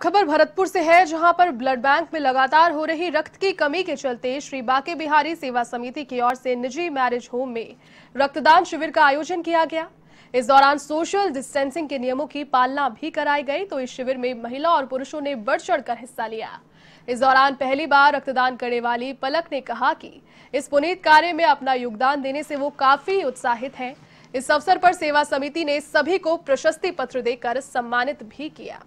खबर भरतपुर से है जहां पर ब्लड बैंक में लगातार हो रही रक्त की कमी के चलते श्री बाके बिहारी सेवा समिति की ओर से निजी मैरिज होम में रक्तदान शिविर का आयोजन किया गया इस दौरान सोशल डिस्टेंसिंग के नियमों की पालना भी कराई गई तो इस शिविर में महिला और पुरुषों ने बढ़ चढ़कर हिस्सा लिया इस दौरान पहली बार रक्तदान करने वाली पलक ने कहा कि इस पुनीत कार्य में अपना योगदान देने से वो काफी उत्साहित हैं इस अवसर पर सेवा समिति ने सभी को प्रशस्ति पत्र देकर सम्मानित भी किया